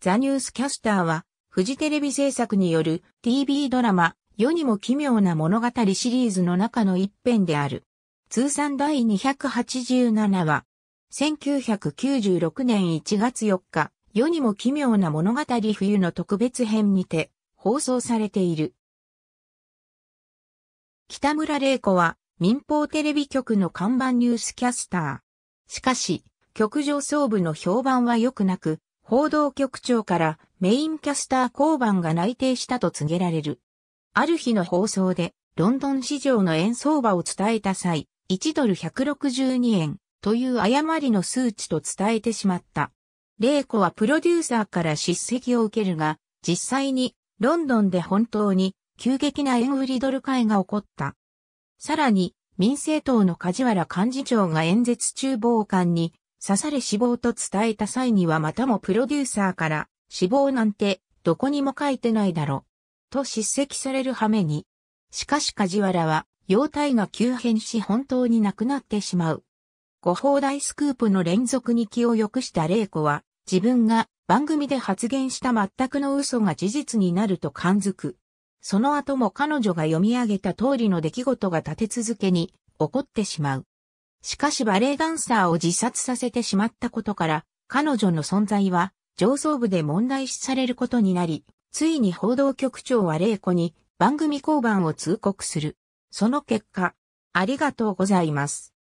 ザニュースキャスターは、フジテレビ制作による TV ドラマ、世にも奇妙な物語シリーズの中の一編である。通算第287話。1996年1月4日、世にも奇妙な物語冬の特別編にて放送されている。北村玲子は民放テレビ局の看板ニュースキャスター。しかし、局上総部の評判は良くなく、報道局長からメインキャスター交番が内定したと告げられる。ある日の放送で、ロンドン市場の円相場を伝えた際、1ドル162円という誤りの数値と伝えてしまった。レイコはプロデューサーから叱責を受けるが、実際にロンドンで本当に急激な円売りドル買いが起こった。さらに、民政党の梶原幹事長が演説中傍観に刺され死亡と伝えた際にはまたもプロデューサーから、死亡なんて、どこにも書いてないだろ。と叱責される羽目に。しかし梶原は、容態が急変し本当に亡くなってしまう。ご放題スクープの連続に気を良くした玲子は、自分が番組で発言した全くの嘘が事実になると感づく。その後も彼女が読み上げた通りの出来事が立て続けに起こってしまう。しかしバレエダンサーを自殺させてしまったことから、彼女の存在は上層部で問題視されることになり、ついに報道局長は玲子に番組降板を通告する。その結果、ありがとうございます。